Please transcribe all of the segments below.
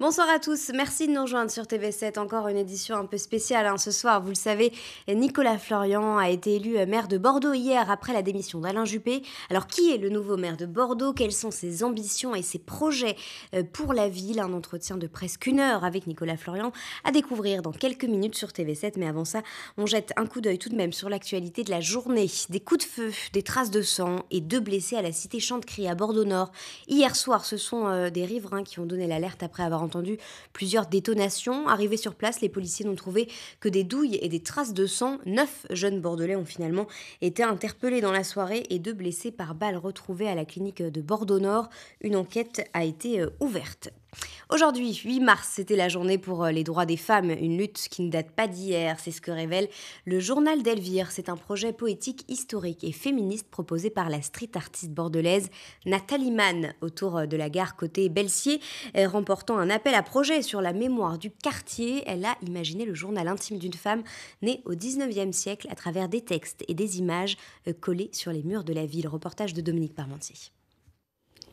Bonsoir à tous, merci de nous rejoindre sur TV7. Encore une édition un peu spéciale hein, ce soir. Vous le savez, Nicolas Florian a été élu euh, maire de Bordeaux hier après la démission d'Alain Juppé. Alors, qui est le nouveau maire de Bordeaux Quelles sont ses ambitions et ses projets euh, pour la ville Un entretien de presque une heure avec Nicolas Florian à découvrir dans quelques minutes sur TV7. Mais avant ça, on jette un coup d'œil tout de même sur l'actualité de la journée. Des coups de feu, des traces de sang et deux blessés à la cité Chantecry à Bordeaux-Nord. Hier soir, ce sont euh, des riverains qui ont donné l'alerte après avoir entendu plusieurs détonations. arrivées sur place, les policiers n'ont trouvé que des douilles et des traces de sang. Neuf jeunes bordelais ont finalement été interpellés dans la soirée et deux blessés par balles retrouvés à la clinique de Bordeaux-Nord. Une enquête a été euh, ouverte. Aujourd'hui, 8 mars, c'était la journée pour euh, les droits des femmes, une lutte qui ne date pas d'hier, c'est ce que révèle le journal d'Elvire. C'est un projet poétique historique et féministe proposé par la street artiste bordelaise Nathalie Mann autour euh, de la gare côté Belsier. Remportant un appel à projet sur la mémoire du quartier, elle a imaginé le journal intime d'une femme née au 19e siècle à travers des textes et des images euh, collées sur les murs de la ville. Reportage de Dominique Parmentier.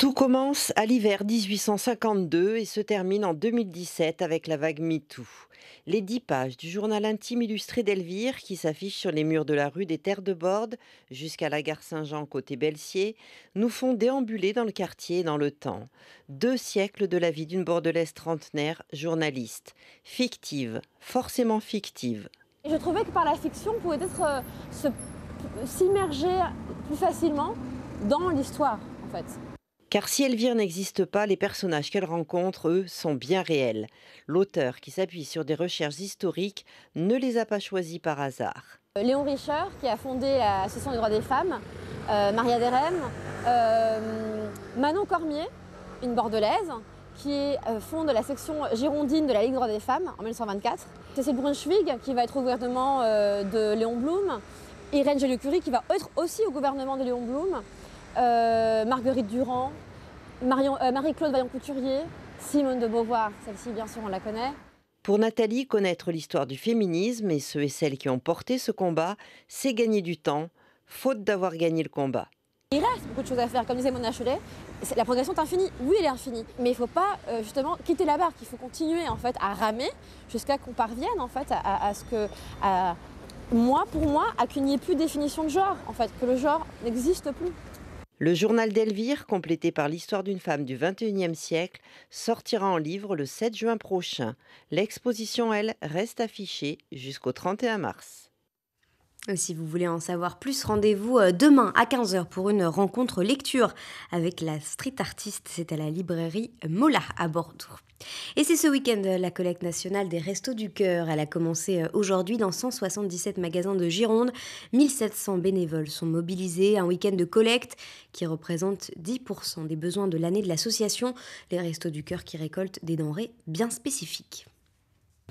Tout commence à l'hiver 1852 et se termine en 2017 avec la vague MeToo. Les dix pages du journal intime illustré d'Elvire, qui s'affiche sur les murs de la rue des Terres de Borde jusqu'à la gare Saint-Jean côté Belsier, nous font déambuler dans le quartier et dans le temps. Deux siècles de la vie d'une bordelaise trentenaire, journaliste. Fictive, forcément fictive. Je trouvais que par la fiction, on pouvait être euh, s'immerger plus facilement dans l'histoire, en fait. Car si Elvire n'existe pas, les personnages qu'elle rencontre, eux, sont bien réels. L'auteur, qui s'appuie sur des recherches historiques, ne les a pas choisis par hasard. Euh, Léon Richer, qui a fondé la euh, section des droits des femmes, euh, Maria Derem, Manon Cormier, une bordelaise, qui fonde la section girondine de la Ligue des droits des femmes en 1924. Cécile Brunschwig, qui va être au gouvernement de Léon Blum. Irène Joliot-Curie, qui va être aussi au gouvernement de Léon Blum. Euh, Marguerite Durand, euh, Marie-Claude Vaillant-Couturier, Simone de Beauvoir, celle-ci bien sûr on la connaît. Pour Nathalie, connaître l'histoire du féminisme et ceux et celles qui ont porté ce combat, c'est gagner du temps, faute d'avoir gagné le combat. Il reste beaucoup de choses à faire, comme disait Mona Chollet. La progression est infinie, oui, elle est infinie, mais il ne faut pas euh, justement quitter la barque. Il faut continuer en fait à ramer jusqu'à qu'on parvienne en fait à, ce que, moi pour moi, à qu'il n'y ait plus de définition de genre, en fait, que le genre n'existe plus. Le journal d'Elvire, complété par l'histoire d'une femme du XXIe siècle, sortira en livre le 7 juin prochain. L'exposition, elle, reste affichée jusqu'au 31 mars. Euh, si vous voulez en savoir plus, rendez-vous euh, demain à 15h pour une rencontre lecture avec la street artiste. C'est à la librairie Mola à Bordeaux. Et c'est ce week-end euh, la collecte nationale des Restos du Cœur. Elle a commencé aujourd'hui dans 177 magasins de Gironde. 1700 bénévoles sont mobilisés. Un week-end de collecte qui représente 10% des besoins de l'année de l'association. Les Restos du Cœur qui récoltent des denrées bien spécifiques.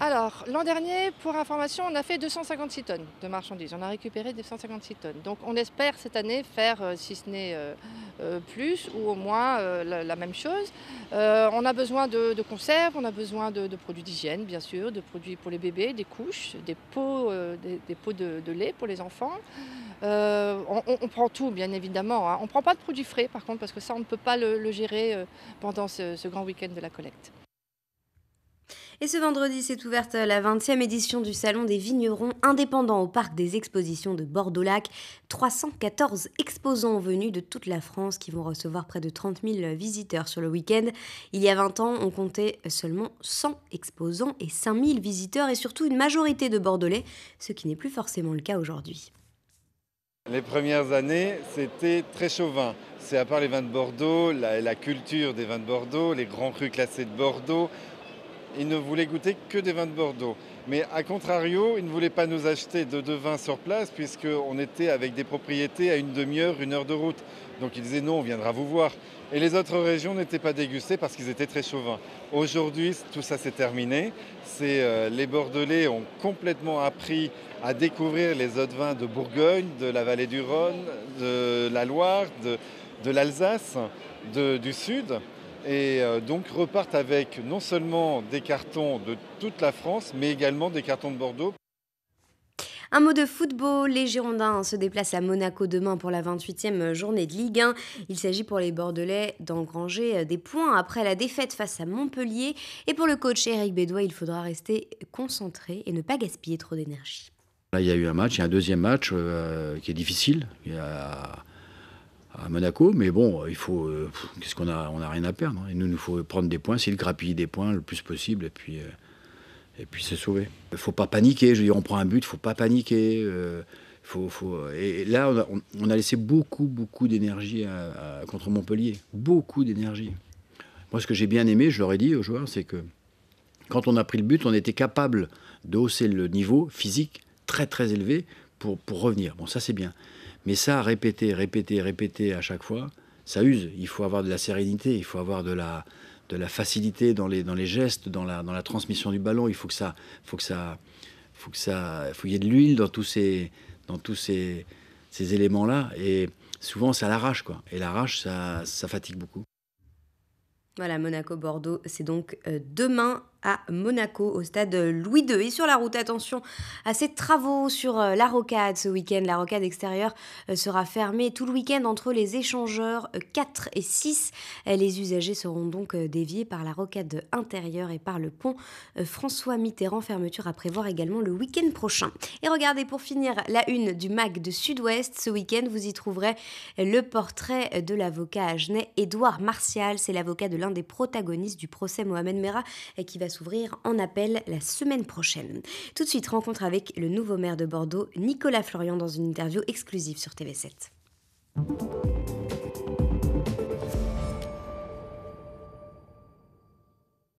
Alors, l'an dernier, pour information, on a fait 256 tonnes de marchandises. On a récupéré 256 tonnes. Donc, on espère cette année faire, euh, si ce n'est euh, euh, plus ou au moins la, même chose. on a besoin de, conserves, on a besoin de, produits d'hygiène, bien sûr, de produits pour les bébés, des couches, des pots, des, pots de, lait pour les enfants. On, prend tout, bien évidemment. Hein. On ne prend pas de produits frais, par contre, parce que ça, on ne peut pas le, gérer pendant ce grand week-end de la collecte. Et ce vendredi s'est ouverte la 20e édition du Salon des vignerons indépendants au Parc des expositions de Bordeaux-Lac. 314 exposants venus de toute la France qui vont recevoir près de 30 000 visiteurs sur le week-end. Il y a 20 ans, on comptait seulement 100 exposants et 5 000 visiteurs et surtout une majorité de Bordelais, ce qui n'est plus forcément le cas aujourd'hui. Les premières années, c'était très chauvin. C'est à part les vins de Bordeaux, la, la culture des vins de Bordeaux, les grands crus classés de Bordeaux, ils ne voulaient goûter que des vins de Bordeaux. Mais à contrario, ils ne voulaient pas nous acheter de, vins sur place puisqu'on était avec des propriétés à une demi-heure, une heure de route. Donc ils disaient non, on viendra vous voir. Et les autres régions n'étaient pas dégustées parce qu'ils étaient très chauvins. Aujourd'hui, tout ça s'est terminé. Euh, les Bordelais ont complètement appris à découvrir les autres vins de Bourgogne, de la vallée du Rhône, de la Loire, de l'Alsace, du Sud et euh, donc repartent avec non seulement des cartons de toute la France, mais également des cartons de Bordeaux. Un mot de football, les Girondins se déplacent à Monaco demain pour la 28e journée de Ligue 1. Il s'agit pour les Bordelais d'engranger des points après la défaite face à Montpellier. Et pour le coach Eric Bédois, il faudra rester concentré et ne pas gaspiller trop d'énergie. Là, il y a eu un match, il y a un deuxième match euh, qui est difficile. Il y a à Monaco, mais bon, euh, il faut. Euh, qu'est-ce qu'on a On n'a rien à perdre. Hein. Et nous, il nous faut prendre des points, s'il grappille des points le plus possible, et puis, euh, et puis se sauver. faut pas paniquer. Je veux dire, on prend un but, il faut pas paniquer. Et là, on a, laissé beaucoup, beaucoup d'énergie contre Montpellier. Beaucoup d'énergie. Moi, ce que j'ai bien aimé, je l'aurais dit aux joueurs, c'est que quand on a pris le but, on était capable de hausser le niveau physique très, très élevé pour, pour revenir. Bon, ça, c'est bien. Mais ça, répéter, répéter, répéter à chaque fois, ça use. Il faut avoir de la sérénité, il faut avoir de la, de la facilité dans les, dans les gestes, dans la, dans la transmission du ballon. Il faut que ça, faut que ça, faut que ça, faut y ait de l'huile dans tous ces, dans tous ces, ces éléments-là. Et souvent, ça l'arrache, quoi. Et l'arrache, ça, ça fatigue beaucoup. Voilà, Monaco-Bordeaux, c'est donc euh, demain à Monaco au stade Louis II. Et sur la route, attention à ces travaux sur euh, la rocade ce week-end. La rocade extérieure euh, sera fermée tout le week-end entre les échangeurs 4 euh, et 6. Les usagers seront donc déviés par la rocade intérieure et par le pont François Mitterrand. Fermeture à prévoir également le week-end prochain. Et regardez pour finir la une du MAC de Sud-Ouest. Ce week-end, vous y trouverez le portrait de l'avocat à Genève, Édouard Martial. C'est l'avocat de l'un des protagonistes du procès Mohamed Merah qui va s'ouvrir en appel la semaine prochaine. Tout de suite, rencontre avec le nouveau maire de Bordeaux, Nicolas Florian, dans une interview exclusive sur TV7.